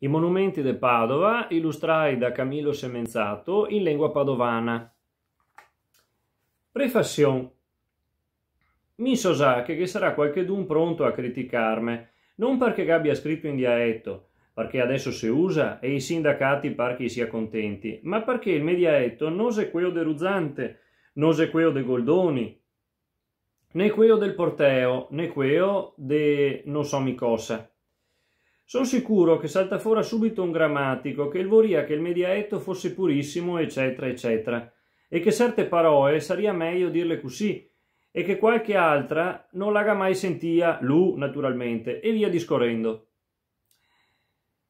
I monumenti de Padova, illustrai da Camillo Semenzato in lingua padovana. Prefazione. Mi so già che sarà qualcuno pronto a criticarmi, non perché abbia scritto in dialetto, perché adesso si usa e i sindacati par che sia contenti, ma perché il mediaetto non è quello di Ruzzante, non è quello di Goldoni, né quello del Porteo, né quello di non so mi cosa. Sono sicuro che salta fuori subito un grammatico, che il voria che il mediaetto fosse purissimo, eccetera, eccetera, e che certe parole saria meglio dirle così, e che qualche altra non l'aga mai sentia, lui naturalmente, e via discorrendo.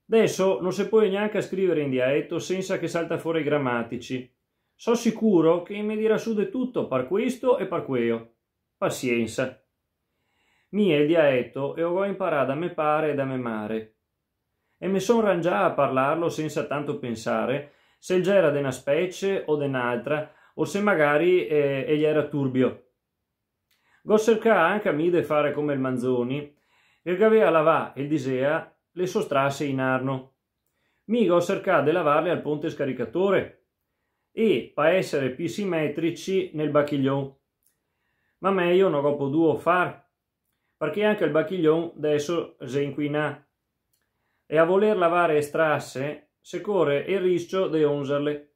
Adesso non si può neanche scrivere in dialetto senza che salta fuori i grammatici. So sicuro che mi dirà su di tutto par questo e par quello. Pazienza mi è il dialetto e ho imparato a me pare e a me mare. E mi son rangià a parlarlo senza tanto pensare se g'era una specie o de un'altra o se magari eh, egli era turbio. Go cercà anche a me di fare come il Manzoni, e aveva lavà e il disea le sostrasse in arno. Mi Migo cercà di lavarle al ponte scaricatore e pa essere più simmetrici nel bacchiglion. Ma meglio non go potuto far perché anche il bacchiglione adesso si inquina e a voler lavare e strasse se corre il rischio di onserle.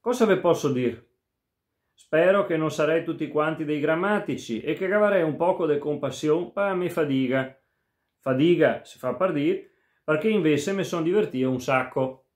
Cosa ve posso dire? Spero che non sarei tutti quanti dei grammatici e che cavarei un poco de compassion pa me fadiga. Fadiga si fa per dire, perché invece mi sono divertito un sacco.